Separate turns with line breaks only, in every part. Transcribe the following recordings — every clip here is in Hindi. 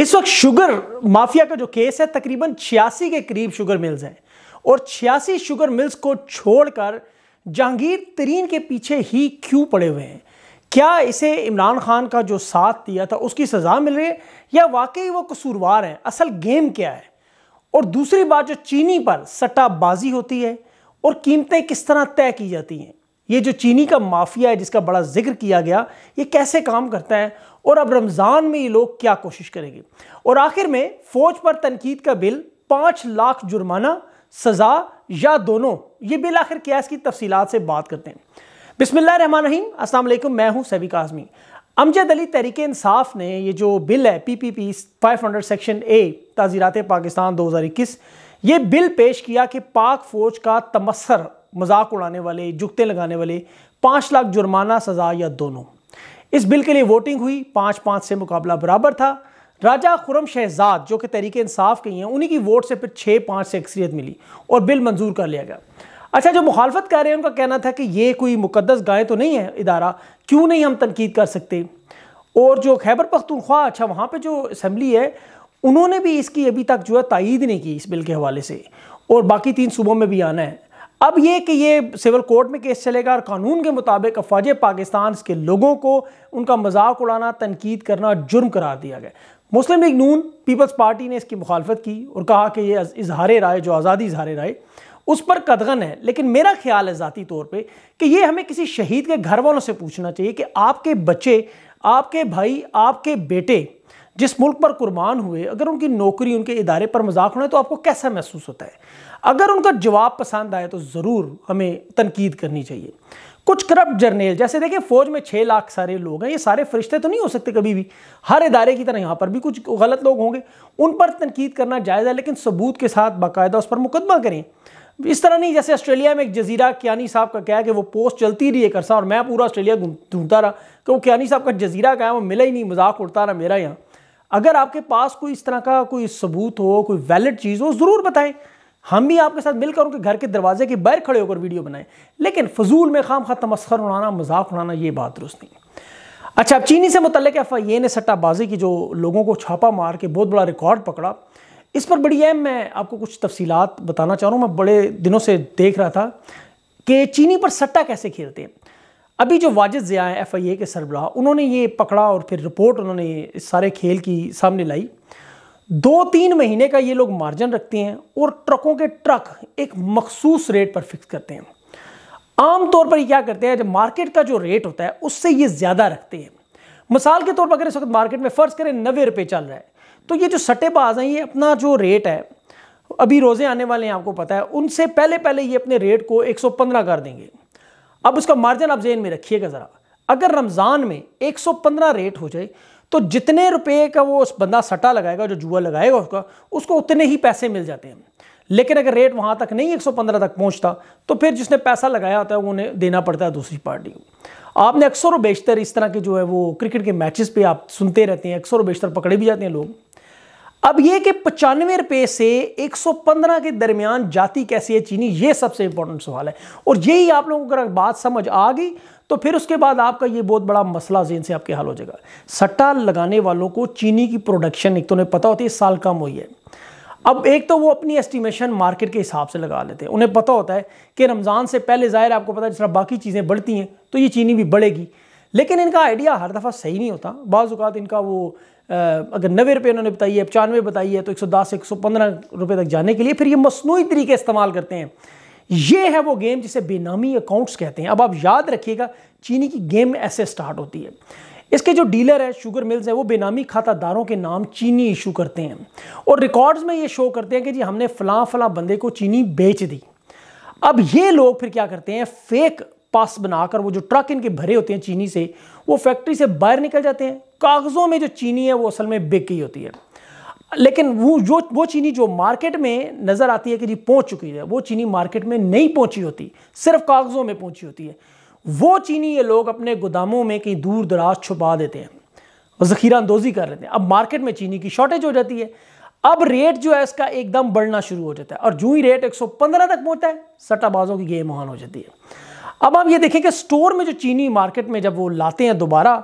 इस वक्त शुगर माफिया का जो केस है तकरीबन छियासी के करीब शुगर मिल्स हैं और छियासी शुगर मिल्स को छोड़कर जहांगीर तरीन के पीछे ही क्यों पड़े हुए हैं क्या इसे इमरान खान का जो साथ दिया था उसकी सज़ा मिल रही है या वाकई वो कसूरवार हैं असल गेम क्या है और दूसरी बात जो चीनी पर सट्टाबाजी होती है और कीमतें किस तरह तय की जाती हैं ये जो चीनी का माफिया है जिसका बड़ा जिक्र किया गया ये कैसे काम करता है और अब रमज़ान में ये लोग क्या कोशिश करेंगे और आखिर में फ़ौज पर तनकीद का बिल पाँच लाख जुर्माना सज़ा या दोनों ये बिल आखिर क्या इसकी तफसीत से बात करते हैं बिसमिल्ल रन रहीम असलम मैं हूँ सैबिक आज़मी अमजद अली तहरीक इंसाफ ने ये जो बिल है P P P five hundred section A ताज़ीरात पाकिस्तान दो हज़ार इक्कीस ये बिल पेश किया कि पाक फ़ौज का तमसर मजाक उड़ाने वाले जुगते लगाने वाले पाँच लाख जुर्माना सज़ा या दोनों इस बिल के लिए वोटिंग हुई पाँच पाँच से मुकाबला बराबर था राजा खुरम शहजाद जो कि तहरीक इंसाफ के हैं उन्हीं की वोट से फिर छः पाँच से अक्सरियत मिली और बिल मंजूर कर लिया गया अच्छा जो मुखालफत कर रहे हैं उनका कहना था कि ये कोई मुकदस गाय तो नहीं है इदारा क्यों नहीं हम तनकीद कर सकते और जो खैबर पख्तनख्वा अच्छा वहाँ पर जो असम्बली है उन्होंने भी इसकी अभी तक जो है तइद नहीं की इस बिल के हवाले से और बाकी तीन सूबों में भी आना है अब ये कि ये सिविल कोर्ट में केस चलेगा और कानून के मुताबिक अफवाज पाकिस्तान के लोगों को उनका मजाक उड़ाना तनकीद करना जुर्म करार दिया गया मुस्लिम लीग नून पीपल्स पार्टी ने इसकी मुखालफत की और कहा कि ये इजहार राय जो आज़ादी इजहार राय उस पर कदगन है लेकिन मेरा ख्याल है ज़ाती तौर पर कि ये हमें किसी शहीद के घर वालों से पूछना चाहिए कि आपके बच्चे आपके भाई आपके बेटे जिस मुल्क पर कुर्बान हुए अगर उनकी नौकरी उनके इदारे पर मजाक होना है तो आपको कैसा महसूस होता है अगर उनका जवाब पसंद आए तो ज़रूर हमें तनकीद करनी चाहिए कुछ करप्ट जर्नेल जैसे देखिए फौज में छः लाख सारे लोग हैं ये सारे फरिश्ते तो नहीं हो सकते कभी भी हर इदारे की तरह यहाँ पर भी कुछ गलत लोग होंगे उन पर तनकीद करना जायज़ है लेकिन सबूत के साथ बाकायदा उस पर मुकदमा करें इस तरह नहीं जैसे ऑस्ट्रेलिया में एक जजीरा क्यानी साहब का क्या है कि वो पोस्ट चलती रही है कर सा और मैं पूरा ऑस्ट्रेलिया ढूंढता रहा कि वो कियानी साहब का जजीरा क्या है वो मिला ही नहीं मजाक उड़ता रहा मेरा यहाँ अगर आपके पास कोई इस तरह का कोई सबूत हो कोई वैलिड चीज़ हो ज़रूर बताएं हम भी आपके साथ मिलकर उनके घर के दरवाजे के बाहर खड़े होकर वीडियो बनाएं लेकिन फजूल में खाम खा तमस्कर उड़ाना मजाक उड़ाना ये बात दुरुस्त नहीं अच्छा अब चीनी से मुतल एफ आई ए ने सट्टाबाजी की जो लोगों को छापा मार के बहुत बड़ा रिकॉर्ड पकड़ा इस पर बड़ी अहम मैं आपको कुछ तफसीलात बताना चाह रहा हूँ मैं बड़े दिनों से देख रहा था कि चीनी पर सट्टा कैसे खेलते हैं अभी जो वाजिद ज़िया है एफ आई ए के सरबराह उन्होंने ये पकड़ा और फिर रिपोर्ट उन्होंने इस सारे खेल की सामने लाई दो तीन महीने का ये लोग मार्जिन रखते हैं और ट्रकों के ट्रक एक मखसूस रेट पर फिक्स करते हैं आम तौर पर ये क्या करते हैं जब मार्केट का जो रेट होता है उससे ये ज़्यादा रखते हैं मिसाल के तौर पर अगर इस वक्त मार्केट में फ़र्ज़ करें नबे रुपये चल रहा है तो ये जो सट्टेबाज हैं ये अपना जो रेट है अभी रोज़े आने वाले हैं आपको पता है उनसे पहले पहले ये अपने रेट को एक कर देंगे अब उसका मार्जिन आप जेन में रखिएगा ज़रा अगर रमज़ान में 115 रेट हो जाए तो जितने रुपए का वो उस बंदा सट्टा लगाएगा जो जुआ लगाएगा उसका उसको उतने ही पैसे मिल जाते हैं लेकिन अगर रेट वहाँ तक नहीं 115 तक पहुँचता तो फिर जिसने पैसा लगाया होता है वो उन्हें देना पड़ता है दूसरी पार्टी को आपने अक्सर व बेशतर इस तरह के जो है वो क्रिकेट के मैचेस पे आप सुनते रहते हैं अक्सर व बेशतर पकड़े भी जाते हैं लोग अब ये कि पचानवे रुपये से 115 के दरमियान जाती कैसी है चीनी ये सबसे इंपॉर्टेंट सवाल है और यही आप लोगों को अगर बात समझ आ गई तो फिर उसके बाद आपका ये बहुत बड़ा मसला जेन से आपके हाल हो जाएगा सट्टा लगाने वालों को चीनी की प्रोडक्शन एक तो उन्हें पता होती है साल कम हुई है अब एक तो वो अपनी एस्टिमेशन मार्केट के हिसाब से लगा लेते हैं उन्हें पता होता है कि रमज़ान से पहले ज़ाहिर आपको पता है जिस तरह बाकी चीज़ें बढ़ती हैं तो ये चीनी भी बढ़ेगी लेकिन इनका आइडिया हर दफ़ा सही नहीं होता बाज़ात इनका वो अगर नबे रुपये उन्होंने बताई है पचानवे बताई है तो 110 से 115 रुपए तक जाने के लिए फिर ये मसनू तरीके इस्तेमाल करते हैं ये है वो गेम जिसे बेनामी अकाउंट्स कहते हैं अब आप याद रखिएगा चीनी की गेम ऐसे स्टार्ट होती है इसके जो डीलर है शुगर मिल्स है वो बेनामी खातादारों के नाम चीनी इशू करते हैं और रिकॉर्ड्स में ये शो करते हैं कि जी हमने फलां फलां बंदे को चीनी बेच दी अब ये लोग फिर क्या करते हैं फेक पास बनाकर वो जो ट्रक इनके भरे होते हैं चीनी से वो फैक्ट्री से बाहर निकल जाते हैं कागज़ों में जो चीनी है वो असल में बिक गई होती है लेकिन वो जो वो चीनी जो मार्केट में नज़र आती है कि जी पहुंच चुकी है वो चीनी मार्केट में नहीं पहुंची होती सिर्फ कागज़ों में पहुंची होती है वो चीनी ये लोग अपने गोदामों में कहीं दूर दराज छुपा देते हैं ज़खीरा अंदोज़ी कर लेते हैं अब मार्केट में चीनी की शॉर्टेज हो जाती है अब रेट जो है इसका एकदम बढ़ना शुरू हो जाता है और जू ही रेट एक तक पहुंचता है सट्टाबाजों की गेम ऑन हो जाती है अब आप ये देखें कि स्टोर में जो चीनी मार्केट में जब वो लाते हैं दोबारा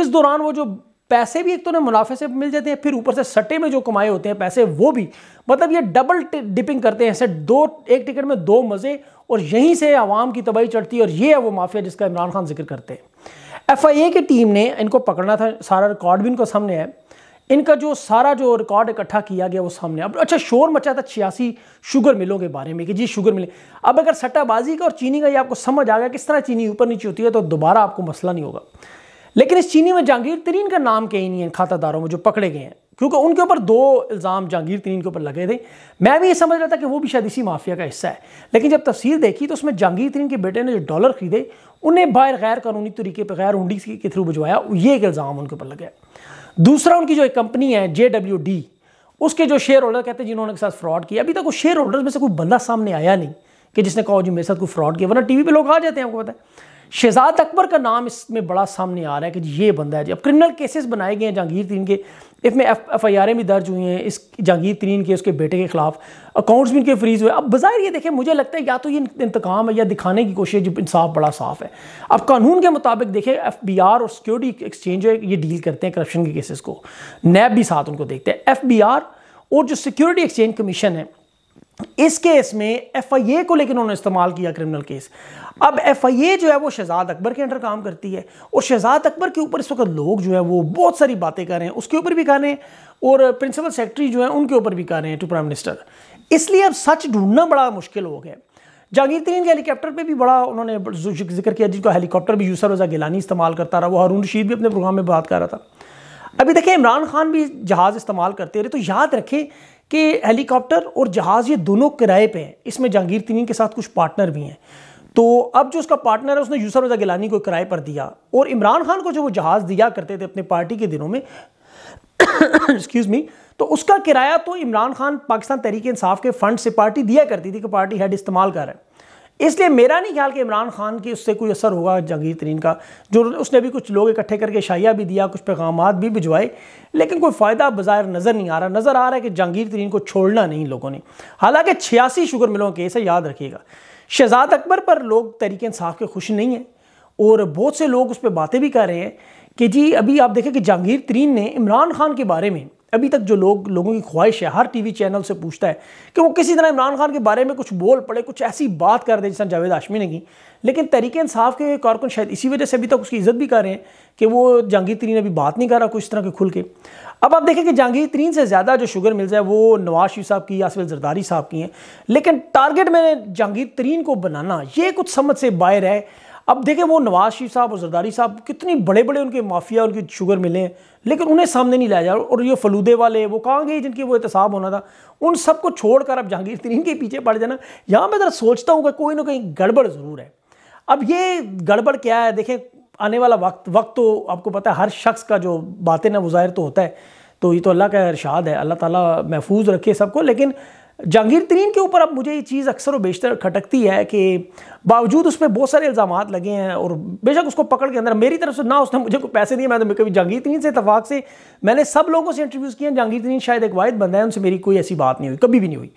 इस दौरान वो जो पैसे भी एक तो उन्हें मुनाफे से मिल जाते हैं फिर ऊपर से सट्टे में जो कमाए होते हैं पैसे वो भी मतलब ये डबल डिपिंग करते हैं ऐसे दो एक टिकट में दो मज़े और यहीं से आवाम की तबाही चढ़ती है और ये है वो माफिया जिसका इमरान खान जिक्र करते हैं एफ आई ए की टीम ने इनको पकड़ना था सारा रिकॉर्ड भी इनको सामने है इनका जो सारा जो रिकॉर्ड इकट्ठा किया गया वो सामने अब अच्छा शोर मचा था छियासी शुगर मिलों के बारे में कि जी शुगर मिले अब अगर सट्टाबाजी का और चीनी का ये आपको समझ आ गया किस तरह चीनी ऊपर नीचे होती है तो दोबारा आपको मसला नहीं होगा लेकिन इस चीनी में जहांगीर तरीन का नाम कहीं नहीं है दारों में जो पकड़े गए हैं क्योंकि उनके ऊपर दो इल्ज़ाम जहांगीर तरीन के ऊपर लगे थे मैं भी ये समझ रहा था कि वो भी शायद इसी माफिया का हिस्सा है लेकिन जब तस्वीर देखी तो उसमें जहांगीर तरीन के बेटे ने जो डॉलर खरीदे उन्हें बाहर गैर कानूनी तरीके पर गैर हुंडी के थ्रू भिजवाया ये एक इल्ज़ाम उनके ऊपर लगे दूसरा उनकी जो एक कंपनी है जे डब्ल्यू डी उसके जो शेयर होल्डर कहते हैं जिन्होंने साथ फ्रॉड किया अभी तक उस शेयर होल्डर में से कोई बंदा सामने आया नहीं कि जिसने कहा जी मेरे साथ कोई फ्रॉड किया वरना टीवी पे लोग आ जाते हैं आपको पता है शहजाद अकबर का नाम इसमें बड़ा सामने आ रहा है कि ये बंदा है जी अब क्रिमिनल केसेस बनाए गए हैं जहांगीर तरीन के इसमें एफ एफ आई आरें भी दर्ज हुई हैं इस जहांगीर तरीन के उसके बेटे के खिलाफ अकाउंट्स भी इनके फ्रीज हुए अब बाज़ाहिर ये देखें मुझे लगता है या तो ये इंतकाम है या दिखाने की कोशिश जो इंसाफ बड़ा साफ है अब कानून के मुताबिक देखें एफ बी आर और सिक्योरिटी एक्सचेंज है ये डील करते हैं करप्शन के केसेस को नैब भी साथ उनको देखते हैं एफ बी आर और जो सिक्योरिटी एक्सचेंज कमीशन है इस केस में एफआईए को लेकिन उन्होंने इस्तेमाल किया क्रिमिनल केस अब एफआईए जो है वो शहजाद अकबर के अंडर काम करती है और शहजाद अकबर के ऊपर इस वक्त लोग जो है वो बहुत सारी बातें कर रहे हैं उसके ऊपर भी कर रहे हैं और प्रिंसिपल सेक्रेटरी जो है उनके ऊपर भी कर रहे हैं टू प्राइम मिनिस्टर इसलिए अब सच ढूंढना बड़ा मुश्किल हो गया जागीर तरीन के हेलीकॉप्टर पे भी बड़ा उन्होंने जिक्र किया जिनका हेलीकॉप्टर भी यूसर रजा गिलानी इस्तेमाल करता रहा वो हारून रशीद भी अपने प्रोग्राम में बात कर रहा था अभी देखें इमरान खान भी जहाज़ इस्तेमाल करते रहे तो याद रखें कि हेलीकॉप्टर और जहाज़ ये दोनों किराए पे हैं इसमें जहांगीर तीन के साथ कुछ पार्टनर भी हैं तो अब जो उसका पार्टनर है उसने यूसर रजा गिलानी को किराए पर दिया और इमरान खान को जो वो जहाज़ दिया करते थे अपने पार्टी के दिनों में एक्सक्यूज़ मी तो उसका किराया तो इमरान खान पाकिस्तान तहरीक इंसाफ के फंड से पार्टी दिया करती थी कि पार्टी हेड इस्तेमाल कर रहा है इसलिए मेरा नहीं ख्याल कि इमरान खान की उससे कोई असर होगा जहांगीर तरीन का जो उसने भी कुछ लोग इकट्ठे करके शाइया भी दिया कुछ पैगाम भी भिजवाए लेकिन कोई फ़ायदा बाज़ाहिर नज़र नहीं आ रहा नज़र आ रहा है कि जहांगीर तरीन को छोड़ना नहीं लोगों ने हालांकि छियासी शुगर मिलों के ऐसे याद रखिएगा शहजाद अकबर पर लोग तरीके इंसाफ के खुश नहीं हैं और बहुत से लोग उस पर बातें भी कर रहे हैं कि जी अभी आप देखें कि जहांगीर तरीन ने इमरान खान के बारे में अभी तक जो लोग लोगों की ख्वाहिश है हर टीवी चैनल से पूछता है कि वो किसी तरह इमरान खान के बारे में कुछ बोल पड़े कुछ ऐसी बात कर दे जिस तरह जावेद आशमी ने की लेकिन तरीके इंसाफ के कारकुन शायद इसी वजह से अभी तक उसकी इज्जत भी कर रहे हैं कि वो जहांगीर तरीन अभी बात नहीं कर रहा कुछ इस तरह के खुल के अब आप देखें कि जहांगीर तरीन से ज़्यादा जो शुगर मिल जाए वो नवाज शरीफ साहब की यासिफ जरदारी साहब की हैं लेकिन टारगेट मैंने जहांगीर तरीन को बनाना ये कुछ समझ से बाहर है अब देखें वो नवाज शरीफ साहब और जरदारी साहब कितनी बड़े बड़े उनके माफिया उनकी शुगर मिले हैं लेकिन उन्हें सामने नहीं लाया जा और ये फलूदे वाले वो कहाँ गए जिनके वो एहतसाब होना था उन सबको छोड़ कर अब जहांगीर तरीन के पीछे पड़ जाना यहाँ मैं ज़रा सोचता हूँ कि कोई ना कहीं गड़बड़ ज़रूर है अब ये गड़बड़ क्या है देखें आने वाला वक्त वक्त तो आपको पता है हर शख्स का जो बातें ना वो तो होता है तो ये तो अल्लाह का इरशाद है अल्लाह ताला महफूज रखे सबको लेकिन जहांगीर तरीन के ऊपर अब मुझे ये चीज़ अक्सर और बेशतर खटकती है कि बावजूद उसमें बहुत सारे इल्ज़ाम लगे हैं और बेशक उसको पकड़ के अंदर मेरी तरफ से ना उसने मुझे कोई पैसे दिए मैं तो कभी जहांगीर तरीन से इतफाक़ से मैंने सब लोगों से इंटरव्यूज़ किए हैं जहांगीर तरीन शायद एक वायद बंदा है उनसे मेरी कोई ऐसी बात नहीं हुई कभी भी नहीं हुई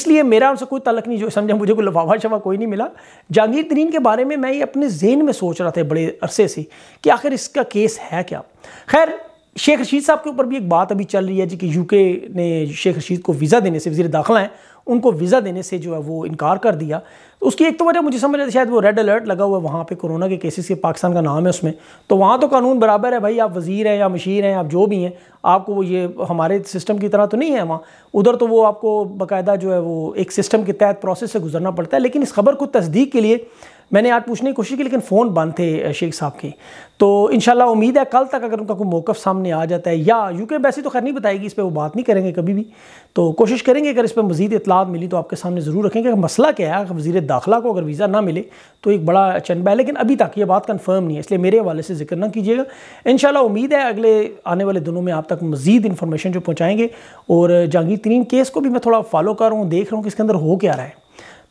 इसलिए मेरा उनसे कोई तलक नहीं जो समझा मुझे कोई लफावा शफा कोई नहीं मिला जहांगीर तरीन के बारे में मैं ये अपने जेन में सोच रहा था बड़े अरसे से कि आखिर इसका केस है क्या खैर शेख रशीद साहब के ऊपर भी एक बात अभी चल रही है जी कि यूके ने शेख रशीद को वीज़ा देने से वजी दाखिला हैं उनको वीज़ा देने से जो है वो इनकार कर दिया तो उसकी एक तो वजह मुझे समझ शायद वो रेड अलर्ट लगा हुआ है वहाँ पे कोरोना के केसेस के पाकिस्तान का नाम है उसमें तो वहाँ तो कानून बराबर है भाई आप वज़ीर हैं या मशीर हैं आप जो भी हैं आपको वो ये हमारे सिस्टम की तरह तो नहीं है वहाँ उधर तो वो आपको बाकायदा जो है वो एक सिस्टम के तहत प्रोसेस से गुजरना पड़ता है लेकिन इस खबर को तस्दीक के लिए मैंने आज पूछने की कोशिश की लेकिन फ़ोन बंद थे शेख साहब के तो इन उम्मीद है कल तक अगर उनका कोई मौक़ सामने आ जाता है या यू के एम्बेसी तो खैर नहीं बताएगी इस पर वो बात नहीं करेंगे कभी भी तो कोशिश करेंगे अगर इस पर मजीद इतलात मिली तो आपके सामने ज़रूर रखेंगे मसला क्या है वजीर दाखिला को अगर वीज़ा ना मिले तो एक बड़ा चनबा है लेकिन अभी तक ये बात कन्फर्म नहीं है इसलिए मेरे हवाले से जिक्र ना कीजिएगा इन उम्मीद है अगले आने वाले दिनों में आप तक मजीद इन्फॉर्मेशन जो पहुँचाएँगे और जहांगीर तरीन केस को भी मैं थोड़ा फॉलो कर रहा हूँ देख रहा हूँ कि इसके अंदर हो क्या रहा है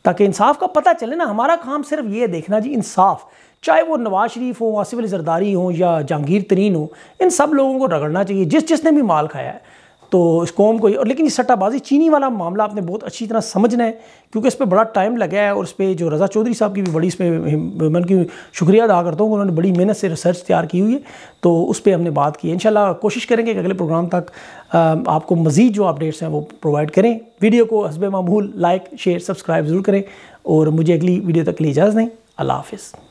ताकि इंसाफ का पता चले ना हमारा काम सिर्फ ये देखना जी इंसाफ चाहे वो नवाज शरीफ हो आसिफ अली जरदारी हो या जहांगीर तरीन हो इन सब लोगों को रगड़ना चाहिए जिस जिसने भी माल खाया है तो इस कौम को और लेकिन ये सट्टाबाजी चीनी वाला मामला आपने बहुत अच्छी तरह समझना है क्योंकि इस पर बड़ा टाइम लगा है और इस पर जो रज़ा चौधरी साहब की भी बड़ी इस पर मैं की शुक्रिया अदा करता हूँ उन्होंने बड़ी मेहनत से रिसर्च तैयार की हुई है तो उस पर हमने बात की इन कोशिश करेंगे कि अगले प्रोग्राम तक आपको मज़ीद जो अपडेट्स हैं वो प्रोवाइड करें वीडियो को हसब मामूल लाइक शेयर सब्सक्राइब ज़रूर करें और मुझे अगली वीडियो तक लिए इजाज़ नहीं अल्लाह हाफिज़